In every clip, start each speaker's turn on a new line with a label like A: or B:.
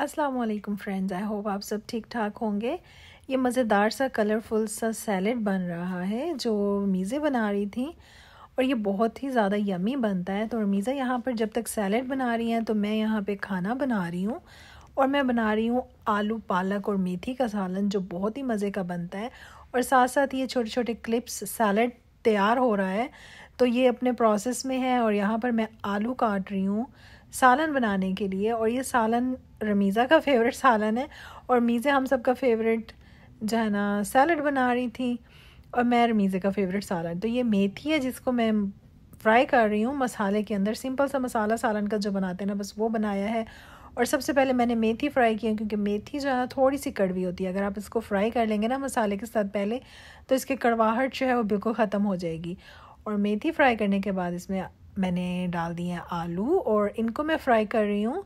A: Aslam friends I hope आप सब ठीक ठाक होंगे ये मज़ेदार सा कलरफुल सा सैलड बन रहा है जो मीज़े बना रही थी और ये बहुत ही ज़्यादा यमी बनता है तो मीज़ा यहाँ पर जब तक सैलड बना रही हैं तो मैं यहाँ पे खाना बना रही हूँ और मैं बना रही हूँ आलू पालक और मेथी का सालन जो बहुत ही मज़े का बनता है और साथ साथ ये छोटे छोटे क्लिप्स सैलड तैयार हो रहा है तो ये अपने प्रोसेस में है और यहाँ पर मैं आलू काट रही हूँ सालन बनाने के लिए और ये सालन रमीज़ा का फेवरेट सालन है और मीज़े हम सब का फेवरेट जो है ना सैलड बना रही थी और मैं रमीज़े का फेवरेट सालन तो ये मेथी है जिसको मैं फ्राई कर रही हूँ मसाले के अंदर सिंपल सा मसाला सालन का जो बनाते हैं ना बस वो बनाया है और सबसे पहले मैंने मेथी फ्राई किया क्योंकि मेथी जो है ना थोड़ी सी कड़वी होती है अगर आप इसको फ्राई कर लेंगे ना मसाले के साथ पहले तो इसकी कड़वाहट जो है वो बिल्कुल ख़त्म हो जाएगी और मेथी फ्राई करने के बाद इसमें मैंने डाल दिए हैं आलू और इनको मैं फ्राई कर रही हूँ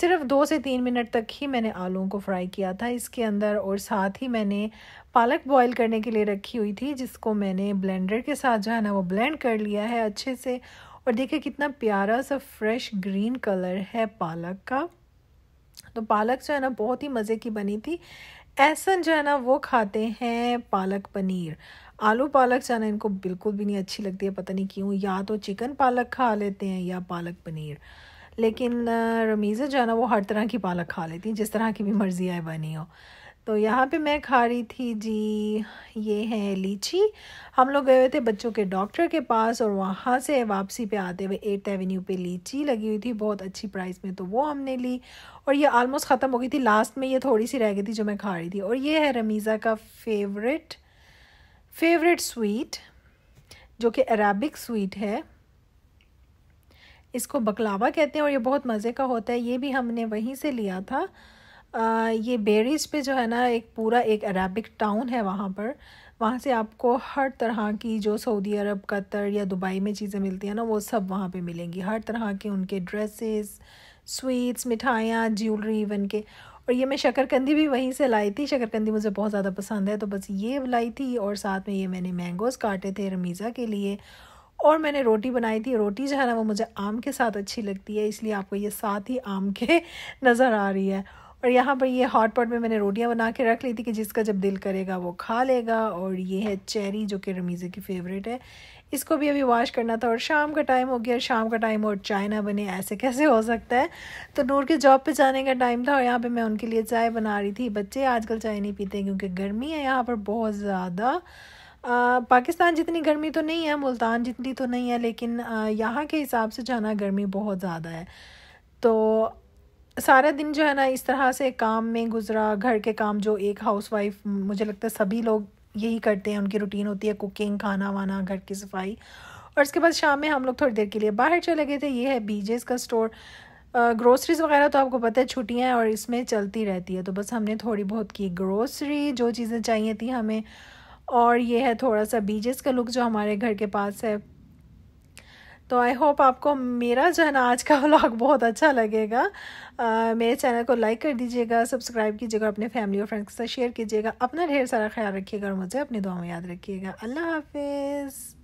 A: सिर्फ दो से तीन मिनट तक ही मैंने आलूओं को फ्राई किया था इसके अंदर और साथ ही मैंने पालक बॉईल करने के लिए रखी हुई थी जिसको मैंने ब्लेंडर के साथ जो है ना वो ब्लेंड कर लिया है अच्छे से और देखिए कितना प्यारा सा फ्रेश ग्रीन कलर है पालक का तो पालक जो है ना बहुत ही मज़े की बनी थी ऐसा जो है ना वो खाते हैं पालक पनीर आलू पालक चना इनको बिल्कुल भी नहीं अच्छी लगती है पता नहीं क्यों या तो चिकन पालक खा लेते हैं या पालक पनीर लेकिन रमीज़ा जो है ना वो हर तरह की पालक खा लेती हैं जिस तरह की भी मर्ज़ी आए बनी हो तो यहाँ पे मैं खा रही थी जी ये है लीची हम लोग गए हुए थे बच्चों के डॉक्टर के पास और वहाँ से वापसी पे आते हुए एट्थ एवेन्यू पे लीची लगी हुई थी बहुत अच्छी प्राइस में तो वो हमने ली और ये आलमोस्ट ख़त्म हो गई थी लास्ट में ये थोड़ी सी रह गई थी जो मैं खा रही थी और ये है रमीज़ा का फेवरेट फेवरेट स्वीट जो कि अरबिक स्वीट है इसको बकलावा कहते हैं और ये बहुत मज़े का होता है ये भी हमने वहीं से लिया था आ, ये बेरीज पे जो है ना एक पूरा एक अरबिक टाउन है वहाँ पर वहाँ से आपको हर तरह की जो सऊदी अरब कतर या दुबई में चीज़ें मिलती हैं ना वो सब वहाँ पे मिलेंगी हर तरह के उनके ड्रेसेस स्वीट्स मिठाइयाँ ज्वेलरी इवन के और ये मैं शक्करकंदी भी वहीं से लाई थी शकरकंदी मुझे बहुत ज़्यादा पसंद है तो बस ये लाई थी और साथ में ये मैंने मैंगोज़ काटे थे रमीज़ा के लिए और मैंने रोटी बनाई थी रोटी जो है ना वो मुझे आम के साथ अच्छी लगती है इसलिए आपको ये साथ ही आम के नज़र आ रही है और यहाँ पर ये हॉट पॉट में मैंने रोटियाँ बना के रख ली थी कि जिसका जब दिल करेगा वो खा लेगा और ये है चेरी जो कि रमीज़े की फेवरेट है इसको भी अभी वॉश करना था और शाम का टाइम हो गया शाम का टाइम और चाय ना बने ऐसे कैसे हो सकता है तो नूर के जॉब पे जाने का टाइम था और यहाँ पे मैं उनके लिए चाय बना रही थी बच्चे आजकल चाय नहीं पीते क्योंकि गर्मी है यहाँ पर बहुत ज़्यादा पाकिस्तान जितनी गर्मी तो नहीं है मुल्तान जितनी तो नहीं है लेकिन यहाँ के हिसाब से जाना गर्मी बहुत ज़्यादा है तो सारा दिन जो है ना इस तरह से काम में गुजरा घर के काम जो एक हाउस वाइफ मुझे लगता है सभी लोग यही करते हैं उनकी रूटीन होती है कुकिंग खाना वाना घर की सफाई और इसके बाद शाम में हम लोग थोड़ी देर के लिए बाहर चले गए थे ये है बीजेस का स्टोर ग्रोसरीज वगैरह तो आपको पता है छुट्टियाँ हैं और इसमें चलती रहती है तो बस हमने थोड़ी बहुत की ग्रोसरी जो चीज़ें चाहिए थी हमें और ये है थोड़ा सा बीजेस का लुक जो हमारे घर के पास है तो आई होप आपको मेरा जो है ना आज का व्लॉग बहुत अच्छा लगेगा मेरे चैनल को लाइक कर दीजिएगा सब्सक्राइब कीजिएगा अपने फैमिली और फ्रेंड्स के साथ शेयर कीजिएगा अपना ढेर सारा ख्याल रखिएगा और मुझे अपनी दुआ में याद रखिएगा अल्लाह हाफिज़